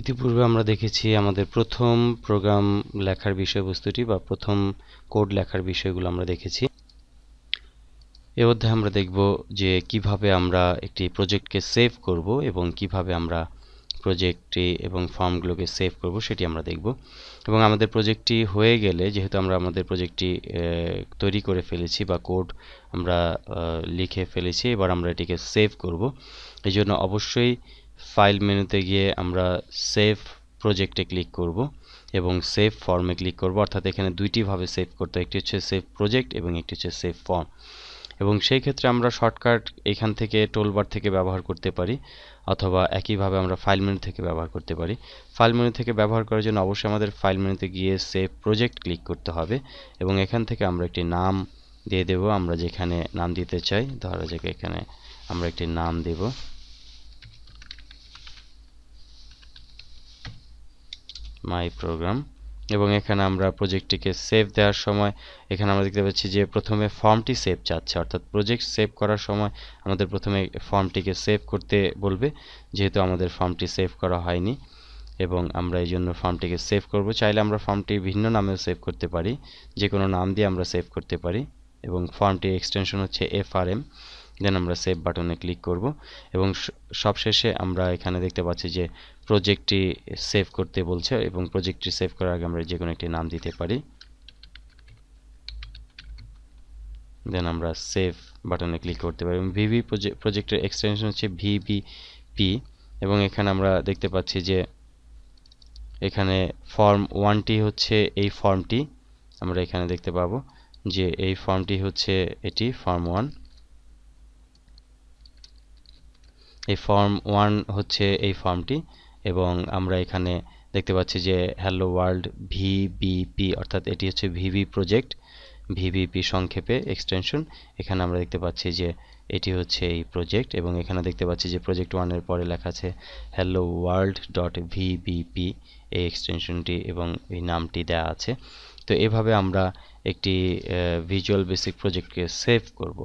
ইতিপূর্বে আমরা দেখেছি আমাদের প্রথম প্রোগ্রাম লেখার বিষয়বস্তুটি বা প্রথম কোড লেখার বিষয়গুলো আমরা দেখেছি এ অধ্যায়ে আমরা দেখব যে কিভাবে আমরা একটি প্রজেক্টকে সেভ করব এবং কিভাবে আমরা প্রজেক্টটি এবং ফর্মগুলোকে সেভ করব সেটি আমরা দেখব এবং আমাদের প্রজেক্টটি হয়ে গেলে যেহেতু আমরা আমাদের প্রজেক্টটি তৈরি করে ফেলেছি বা কোড আমরা লিখে ফেলেছি এবার আমরা এটিকে সেভ করব এই জন্য অবশ্যই ফাইল মেনুতে গিয়ে আমরা সেভ প্রজেক্টে ক্লিক করব এবং সেভ ফর্মে ক্লিক করব অর্থাৎ এখানে দুইটিভাবে সেভ করতে একটি হচ্ছে সেভ প্রজেক্ট এবং একটি হচ্ছে সেভ ফর্ম এবং সেই ক্ষেত্রে আমরা শর্টকাট এখান থেকে টোলবার থেকে ব্যবহার করতে পারি অথবা একইভাবে আমরা ফাইল মেনু থেকে ব্যবহার করতে পারি ফাইল মেনু থেকে ব্যবহার করার জন্য অবশ্যই আমাদের ফাইল মেনুতে গিয়ে সেভ প্রজেক্ট ক্লিক করতে হবে এবং এখান থেকে আমরা একটি নাম দিয়ে দেব আমরা যেখানে নাম দিতে চাই ধরা যাক এখানে আমরা একটি নাম দেব মাই প্রোগ্রাম এবং এখানে আমরা প্রজেক্টটিকে সেভ দেওয়ার সময় এখানে আমরা দেখতে পাচ্ছি যে প্রথমে ফর্মটি সেভ চাচ্ছে অর্থাৎ প্রজেক্ট সেভ করার সময় আমাদের প্রথমে ফর্মটিকে সেভ করতে বলবে যেহেতু আমাদের ফর্মটি সেভ করা হয়নি এবং আমরা এই জন্য ফর্মটিকে সেভ করব চাইলে আমরা ফর্মটি ভিন্ন নামেও সেভ করতে পারি যে কোনো নাম দিয়ে আমরা সেভ করতে পারি এবং ফর্মটির এক্সটেনশন হচ্ছে এফআরএম দেন আমরা সেভ বাটনে ক্লিক করব এবং সবশেষে আমরা এখানে দেখতে পাচ্ছি যে প্রজেক্টটি সেভ করতে বলছে এবং প্রজেক্টটি সেভ করার আগে আমরা যে কোনো একটি নাম দিতে পারি দেন আমরা সেভ বাটনে ক্লিক করতে পারি এবং ভিভি প্রজেক্টের এক্সটেনশন হচ্ছে ভিভিপি এবং এখানে আমরা দেখতে পাচ্ছি যে এখানে ফর্ম ওয়ানটি হচ্ছে এই ফর্মটি আমরা এখানে দেখতে পাবো যে এই ফর্মটি হচ্ছে এটি ফর্ম ওয়ান এই ফর্ম ওয়ান হচ্ছে এই ফর্মটি এবং আমরা এখানে দেখতে পাচ্ছি যে হ্যালো ওয়ার্ল্ড ভিবিপি অর্থাৎ এটি হচ্ছে ভিভি প্রজেক্ট ভিভিপি সংক্ষেপে এক্সটেনশন এখানে আমরা দেখতে পাচ্ছি যে এটি হচ্ছে এই প্রজেক্ট এবং এখানে দেখতে পাচ্ছি যে প্রজেক্ট ওয়ানের পরে লেখা আছে হ্যালো ওয়ার্ল্ড ডট ভিবিপি এই এক্সটেনশনটি এবং এই নামটি দেয়া আছে তো এভাবে আমরা একটি ভিজুয়াল বেসিক প্রজেক্টকে সেভ করব